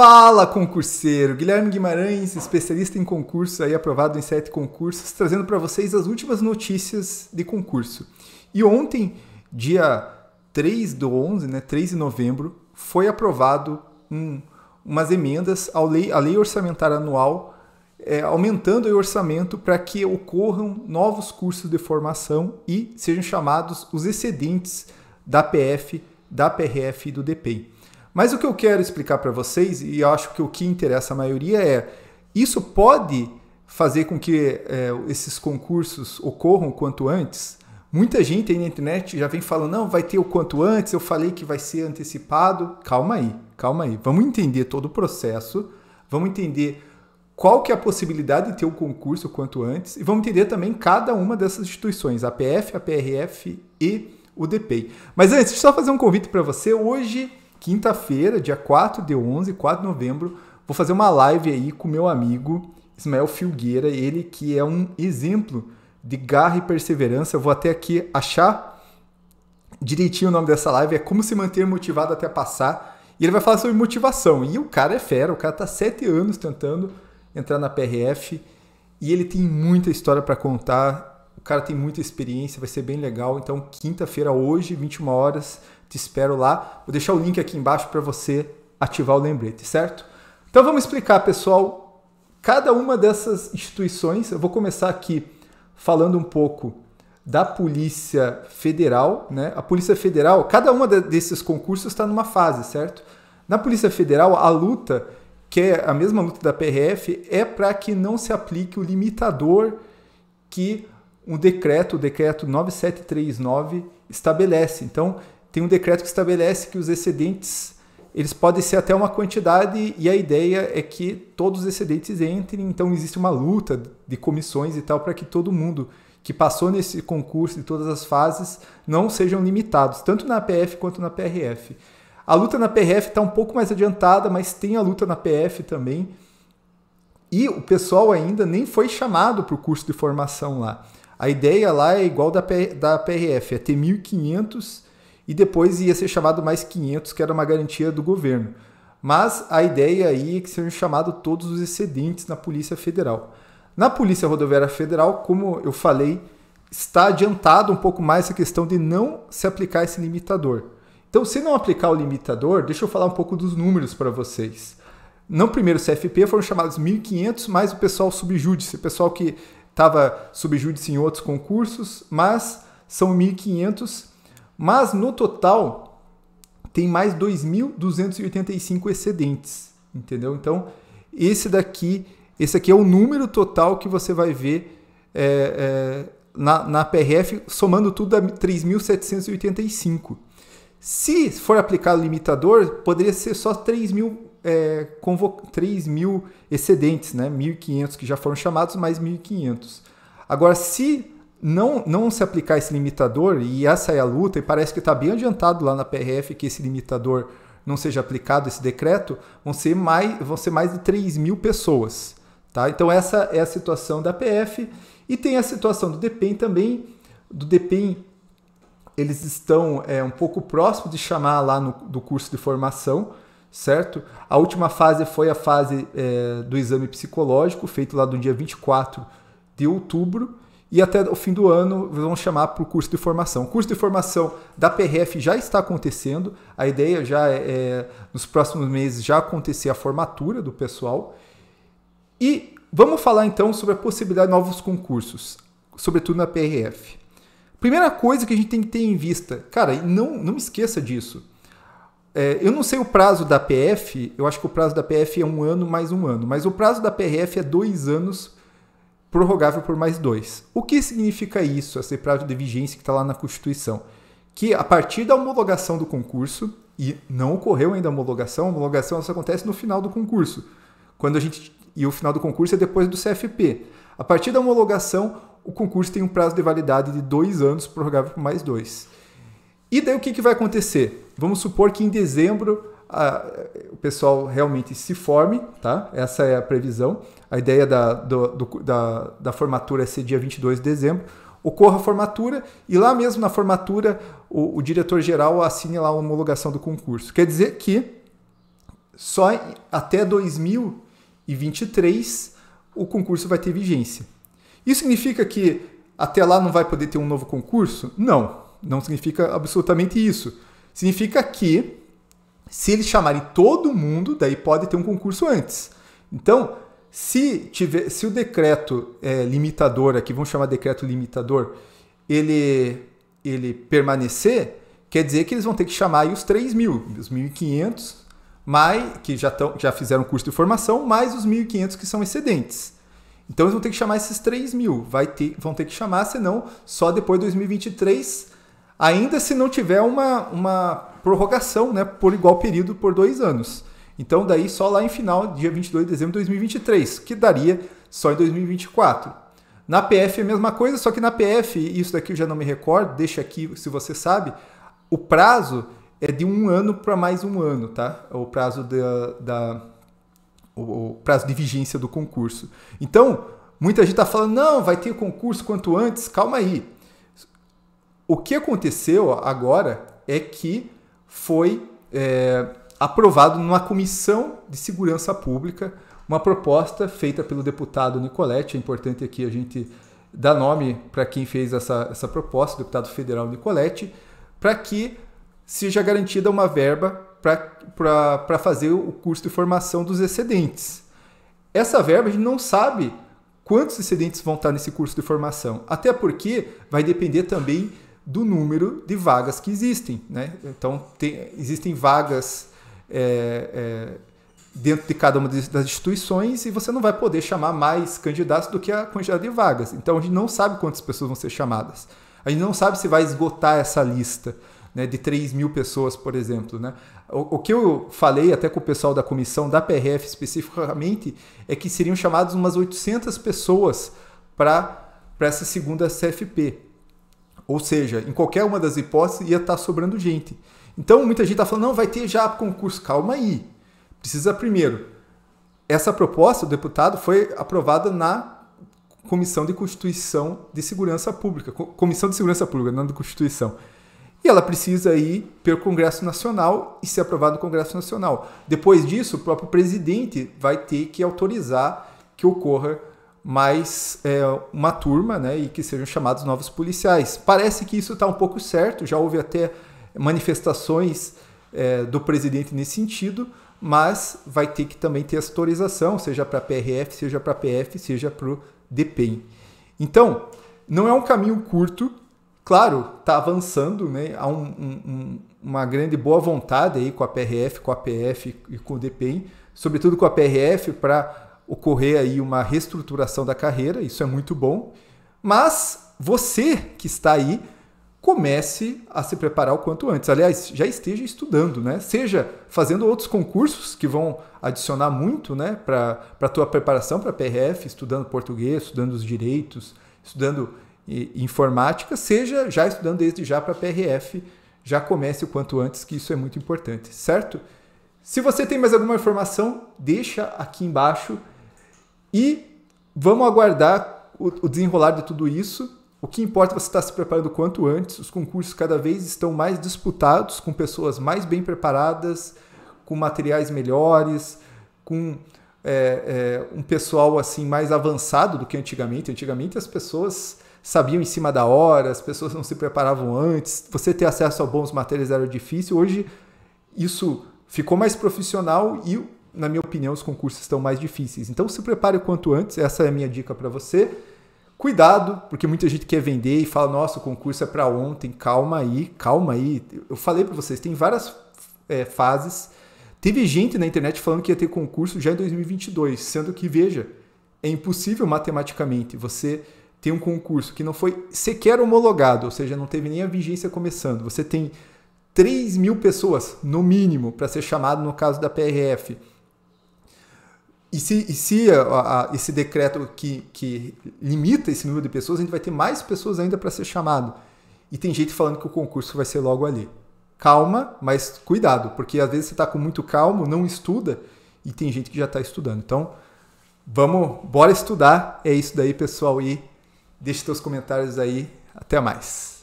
Fala, concurseiro! Guilherme Guimarães, especialista em concurso, aí aprovado em sete concursos, trazendo para vocês as últimas notícias de concurso. E ontem, dia 3 do 11, né, 3 de novembro, foi aprovado um, umas emendas à lei, à lei orçamentária anual, é, aumentando o orçamento para que ocorram novos cursos de formação e sejam chamados os excedentes da PF, da PRF e do DPEM. Mas o que eu quero explicar para vocês, e acho que o que interessa a maioria, é isso pode fazer com que é, esses concursos ocorram quanto antes. Muita gente aí na internet já vem falando, não, vai ter o quanto antes, eu falei que vai ser antecipado. Calma aí, calma aí. Vamos entender todo o processo, vamos entender qual que é a possibilidade de ter o um concurso quanto antes e vamos entender também cada uma dessas instituições, a PF, a PRF e o DPEI. Mas antes, só fazer um convite para você. Hoje quinta-feira, dia 4 de 11, 4 de novembro, vou fazer uma live aí com meu amigo Ismael Filgueira, ele que é um exemplo de garra e perseverança. Eu vou até aqui achar direitinho o nome dessa live, é como se manter motivado até passar. E ele vai falar sobre motivação. E o cara é fera, o cara tá sete anos tentando entrar na PRF e ele tem muita história para contar. O cara tem muita experiência, vai ser bem legal. Então, quinta-feira, hoje, 21 horas, te espero lá. Vou deixar o link aqui embaixo para você ativar o lembrete, certo? Então vamos explicar, pessoal, cada uma dessas instituições. Eu vou começar aqui falando um pouco da Polícia Federal, né? A Polícia Federal, cada uma desses concursos está numa fase, certo? Na Polícia Federal, a luta, que é a mesma luta da PRF, é para que não se aplique o limitador que um decreto, o decreto 9739, estabelece. Então, tem um decreto que estabelece que os excedentes eles podem ser até uma quantidade e a ideia é que todos os excedentes entrem, então existe uma luta de comissões e tal para que todo mundo que passou nesse concurso de todas as fases não sejam limitados, tanto na PF quanto na PRF. A luta na PRF está um pouco mais adiantada, mas tem a luta na PF também. E o pessoal ainda nem foi chamado para o curso de formação lá. A ideia lá é igual da, da PRF, é ter 1.500 e depois ia ser chamado mais 500, que era uma garantia do governo. Mas a ideia aí é que sejam chamados todos os excedentes na Polícia Federal. Na Polícia Rodoviária Federal, como eu falei, está adiantado um pouco mais a questão de não se aplicar esse limitador. Então, se não aplicar o limitador, deixa eu falar um pouco dos números para vocês. No primeiro CFP foram chamados 1.500, mais o pessoal subjúdice, o pessoal que estava subjúdice em outros concursos, mas são 1.500 mas no total tem mais 2.285 excedentes, entendeu? Então esse daqui, esse aqui é o número total que você vai ver é, é, na, na PRF, somando tudo a 3.785. Se for aplicado limitador, poderia ser só 3.000 mil, é, 3 mil excedentes, né? 1.500 que já foram chamados, mais 1.500. Agora, se não, não se aplicar esse limitador, e essa é a luta, e parece que está bem adiantado lá na PRF que esse limitador não seja aplicado, esse decreto, vão ser mais, vão ser mais de 3 mil pessoas. Tá? Então essa é a situação da PF. E tem a situação do Depen também. Do Depen eles estão é, um pouco próximo de chamar lá no, do curso de formação, certo? A última fase foi a fase é, do exame psicológico, feito lá do dia 24 de outubro e até o fim do ano vão chamar para o curso de formação. O curso de formação da PRF já está acontecendo, a ideia já é, é nos próximos meses já acontecer a formatura do pessoal. E vamos falar então sobre a possibilidade de novos concursos, sobretudo na PRF. Primeira coisa que a gente tem que ter em vista, cara, não, não esqueça disso. É, eu não sei o prazo da PF, eu acho que o prazo da PF é um ano mais um ano, mas o prazo da PRF é dois anos prorrogável por mais dois. O que significa isso, esse prazo de vigência que está lá na Constituição? Que a partir da homologação do concurso, e não ocorreu ainda a homologação, a homologação só acontece no final do concurso. Quando a gente e o final do concurso é depois do CFP. A partir da homologação, o concurso tem um prazo de validade de dois anos, prorrogável por mais dois. E daí o que, que vai acontecer? Vamos supor que em dezembro a, o pessoal realmente se forme, tá? Essa é a previsão. A ideia da, do, do, da, da formatura é ser dia 22 de dezembro. Ocorra a formatura e lá mesmo na formatura o, o diretor-geral assine lá a homologação do concurso. Quer dizer que só até 2023 o concurso vai ter vigência. Isso significa que até lá não vai poder ter um novo concurso? Não, não significa absolutamente isso. Significa que se eles chamarem todo mundo, daí pode ter um concurso antes. Então, se, tiver, se o decreto é, limitador, aqui vamos chamar de decreto limitador, ele, ele permanecer, quer dizer que eles vão ter que chamar os 3 mil, os 1.500, mais, que já, tão, já fizeram curso de formação, mais os 1.500 que são excedentes. Então eles vão ter que chamar esses 3 mil, vai ter, vão ter que chamar, senão só depois de 2023, ainda se não tiver uma, uma prorrogação né, por igual período por dois anos. Então, daí só lá em final, dia 22 de dezembro de 2023, que daria só em 2024. Na PF é a mesma coisa, só que na PF, isso daqui eu já não me recordo, deixa aqui se você sabe, o prazo é de um ano para mais um ano, tá? É o prazo da, da o, o prazo de vigência do concurso. Então, muita gente está falando, não, vai ter concurso quanto antes, calma aí. O que aconteceu agora é que foi é, aprovado numa comissão de segurança pública uma proposta feita pelo deputado Nicoletti. É importante aqui a gente dar nome para quem fez essa, essa proposta, o deputado federal Nicoletti, para que seja garantida uma verba para fazer o curso de formação dos excedentes. Essa verba a gente não sabe quantos excedentes vão estar nesse curso de formação, até porque vai depender também do número de vagas que existem. Né? Então, tem, existem vagas é, é, dentro de cada uma das instituições e você não vai poder chamar mais candidatos do que a quantidade de vagas. Então, a gente não sabe quantas pessoas vão ser chamadas. A gente não sabe se vai esgotar essa lista né, de 3 mil pessoas, por exemplo. Né? O, o que eu falei até com o pessoal da comissão da PRF especificamente é que seriam chamadas umas 800 pessoas para essa segunda CFP. Ou seja, em qualquer uma das hipóteses ia estar tá sobrando gente. Então muita gente está falando, não, vai ter já concurso. Calma aí. Precisa primeiro. Essa proposta, do deputado, foi aprovada na Comissão de Constituição de Segurança Pública. Comissão de Segurança Pública, não de Constituição. E ela precisa ir pelo Congresso Nacional e ser aprovada no Congresso Nacional. Depois disso, o próprio presidente vai ter que autorizar que ocorra mais é, uma turma né, e que sejam chamados novos policiais. Parece que isso está um pouco certo, já houve até manifestações é, do presidente nesse sentido, mas vai ter que também ter a autorização, seja para a PRF, seja para a PF, seja para o DPEM. Então, não é um caminho curto, claro, está avançando, né? há um, um, uma grande boa vontade aí com a PRF, com a PF e com o DPEM, sobretudo com a PRF para ocorrer aí uma reestruturação da carreira, isso é muito bom. Mas você que está aí, comece a se preparar o quanto antes. Aliás, já esteja estudando, né? Seja fazendo outros concursos que vão adicionar muito, né, para a tua preparação para a PRF, estudando português, estudando os direitos, estudando informática, seja já estudando desde já para a PRF, já comece o quanto antes, que isso é muito importante, certo? Se você tem mais alguma informação, deixa aqui embaixo. E vamos aguardar o, desenrolar de tudo isso. O que importa é você estar se preparando o quanto antes. Os concursos cada vez estão mais disputados, com pessoas mais bem preparadas, com materiais melhores, com é, é, um pessoal assim mais avançado do que antigamente. Antigamente as pessoas sabiam em cima da hora, as pessoas não se preparavam antes. Você ter acesso a bons materiais era difícil. Hoje isso ficou mais profissional e na minha opinião, os concursos estão mais difíceis. Então se prepare o quanto antes, essa é a minha dica para você. Cuidado, porque muita gente quer vender e fala: nossa, o concurso é para ontem, calma aí, calma aí. Eu falei para vocês, tem várias é, fases. Teve gente na internet falando que ia ter concurso já em 2022, sendo que, veja, é impossível matematicamente você ter um concurso que não foi sequer homologado, ou seja, não teve nem a vigência começando. Você tem 3 mil pessoas, no mínimo, para ser chamado no caso da PRF. E se, e se a, a, esse decreto que, que limita esse número de pessoas, a gente vai ter mais pessoas ainda para ser chamado. E tem gente falando que o concurso vai ser logo ali. Calma, mas cuidado, porque às vezes você está com muito calmo, não estuda, e tem gente que já está estudando. Então, vamos, bora estudar. É isso daí, pessoal, e deixe seus comentários aí. Até mais.